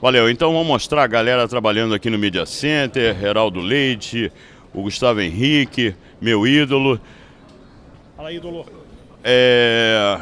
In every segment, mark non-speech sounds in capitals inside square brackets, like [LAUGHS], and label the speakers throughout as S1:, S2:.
S1: Valeu, então vamos mostrar a galera trabalhando aqui no Media Center, Heraldo Leite, o Gustavo Henrique, meu ídolo. Fala, ídolo. É...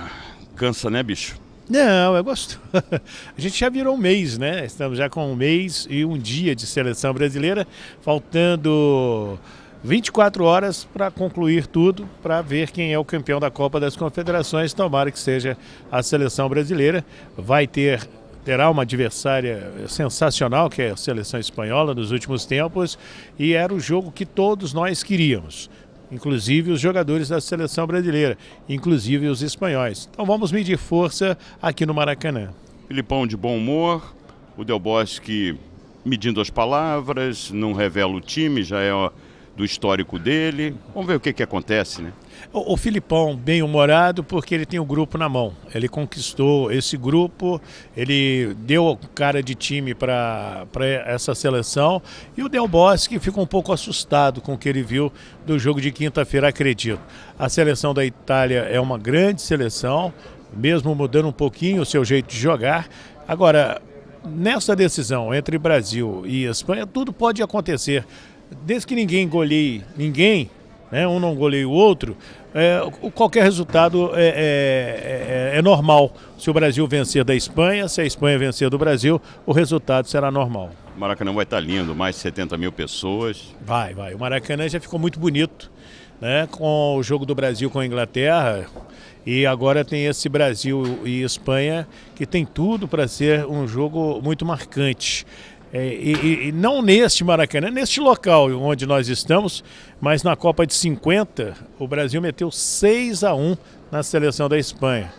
S1: Cansa, né, bicho?
S2: Não, eu gosto. [LAUGHS] A gente já virou um mês, né? Estamos já com um mês e um dia de seleção brasileira, faltando 24 horas para concluir tudo, para ver quem é o campeão da Copa das Confederações. Tomara que seja a seleção brasileira. Vai ter terá uma adversária sensacional, que é a seleção espanhola nos últimos tempos, e era o jogo que todos nós queríamos inclusive os jogadores da seleção brasileira, inclusive os espanhóis. Então vamos medir força aqui no Maracanã.
S1: Filipão de bom humor, o Del Bosque medindo as palavras, não revela o time, já é do histórico dele. Vamos ver o que, que acontece, né?
S2: O, o Filipão, bem-humorado, porque ele tem o grupo na mão. Ele conquistou esse grupo, ele deu cara de time para essa seleção. E o Del Bosque ficou um pouco assustado com o que ele viu do jogo de quinta-feira, acredito. A seleção da Itália é uma grande seleção, mesmo mudando um pouquinho o seu jeito de jogar. Agora, nessa decisão entre Brasil e Espanha, tudo pode acontecer desde que ninguém goleie ninguém, né, um não goleie o outro, é, qualquer resultado é, é, é, é, normal. Se o Brasil vencer da Espanha, se a Espanha vencer do Brasil, o resultado será normal.
S1: O Maracanã vai estar lindo, mais de 70 mil pessoas.
S2: Vai, vai. O Maracanã já ficou muito bonito, né? Com o jogo do Brasil com a Inglaterra. E agora tem esse Brasil e Espanha que tem tudo para ser um jogo muito marcante é, e, e, não neste Maracanã, neste local onde nós estamos, mas na Copa de 50, o Brasil meteu 6 a 1 na seleção da Espanha.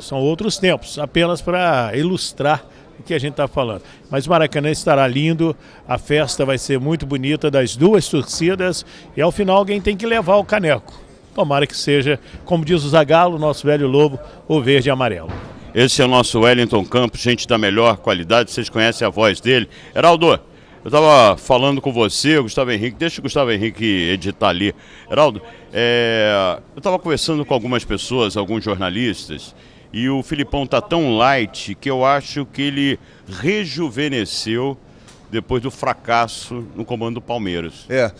S2: São outros tempos, apenas para ilustrar o que a gente está falando. Mas o Maracanã estará lindo, a festa vai ser muito bonita das duas torcidas e ao final alguém tem que levar o caneco. Tomara que seja, como diz o Zagalo, nosso velho lobo, o verde e amarelo.
S1: Esse é o nosso Wellington Campos, gente da melhor qualidade, vocês conhecem a voz dele. Heraldo, eu estava falando com você, Gustavo Henrique, deixa o Gustavo Henrique editar ali. Heraldo, é, eu estava conversando com algumas pessoas, alguns jornalistas, e o Filipão está tão light que eu acho que ele rejuvenesceu depois do fracasso
S3: no comando do Palmeiras. É,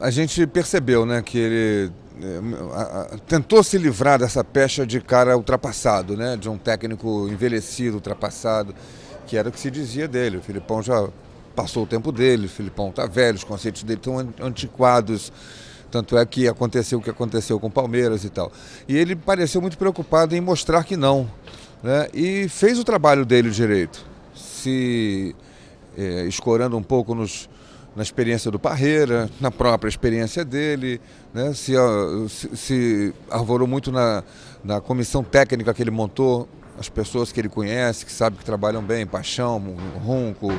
S3: a gente percebeu, né, que ele é, tentou se livrar dessa pecha de cara ultrapassado, né? de um técnico envelhecido, ultrapassado, que era o que se dizia dele. O Filipão já passou o tempo dele, o Filipão está velho, os conceitos dele estão antiquados. Tanto é que aconteceu o que aconteceu com o Palmeiras e tal. E ele pareceu muito preocupado em mostrar que não. Né? E fez o trabalho dele direito, se é, escorando um pouco nos, na experiência do Parreira, na própria experiência dele, né? se, se, se arvorou muito na, na comissão técnica que ele montou, as pessoas que ele conhece, que sabe que trabalham bem, Paixão, o Ronco,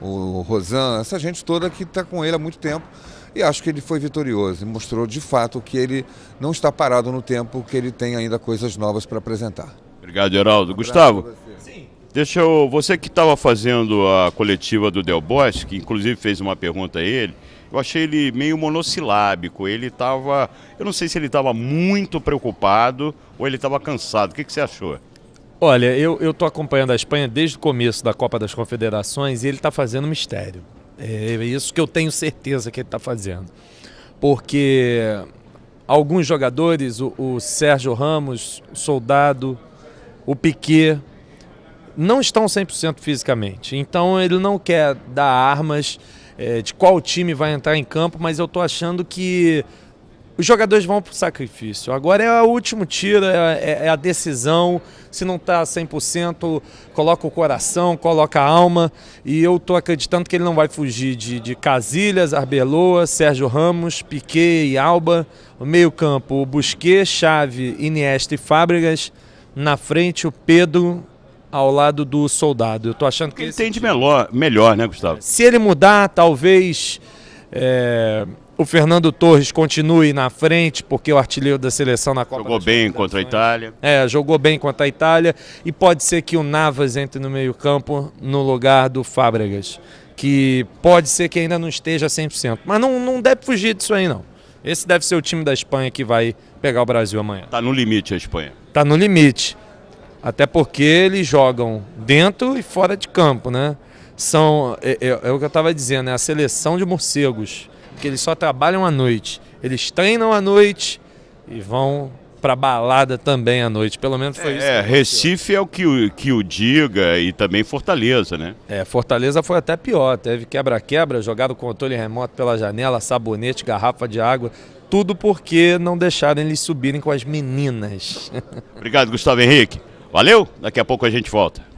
S3: o Rosan, essa gente toda que está com ele há muito tempo. E acho que ele foi vitorioso e mostrou de fato que ele não está parado no tempo, que ele tem ainda coisas novas para apresentar.
S1: Obrigado, Geraldo. Um Gustavo, Sim. Deixa eu. Você que estava fazendo a coletiva do Del Bosque, que inclusive fez uma pergunta a ele, eu achei ele meio monossilábico. Ele estava. Eu não sei se ele estava muito preocupado ou ele estava cansado. O que, que você achou? Olha, eu estou
S4: acompanhando a Espanha desde o começo da Copa das Confederações e ele está fazendo mistério. É, é isso que eu tenho certeza que ele está fazendo. Porque alguns jogadores, o, o Sérgio Ramos, o Soldado, o Piquet não estão 100% fisicamente. Então ele não quer dar armas é, de qual time vai entrar em campo, mas eu estou achando que os jogadores vão para o sacrifício. Agora é o último tiro, é, é, é a decisão. Se não está 100%, coloca o coração, coloca a alma. E eu estou acreditando que ele não vai fugir de, de Casilhas, Arbeloa, Sérgio Ramos, Piquet e Alba. O meio-campo, Busquet, Chave, Iniesta e Fábricas. Na frente, o Pedro, ao
S1: lado do soldado. Eu tô achando que. Ele entende tipo... melhor, melhor, né, Gustavo?
S4: Se ele mudar, talvez. É, o Fernando Torres continue na frente, porque o artilheiro da seleção na Copa. Jogou bem contra a Itália. É, jogou bem contra a Itália. E pode ser que o Navas entre no meio-campo no lugar do Fábregas. Que pode ser que ainda não esteja 100%. Mas não, não deve fugir disso aí, não. Esse deve ser o time da Espanha que vai pegar o Brasil amanhã. Tá no limite a Espanha. Tá no limite. Até porque eles jogam dentro e fora de campo, né? São, é, é, é o que eu estava dizendo, é a seleção de morcegos, que eles só trabalham à noite. Eles treinam à noite e vão para balada também à noite. Pelo menos foi é, isso. É,
S1: Recife é o que, o que o diga e também Fortaleza, né?
S4: É, Fortaleza foi até pior. Teve quebra-quebra, jogado controle remoto pela janela, sabonete, garrafa de água. Tudo porque não deixaram eles subirem com as meninas.
S1: [LAUGHS] Obrigado, Gustavo Henrique. Valeu, daqui a pouco a gente volta.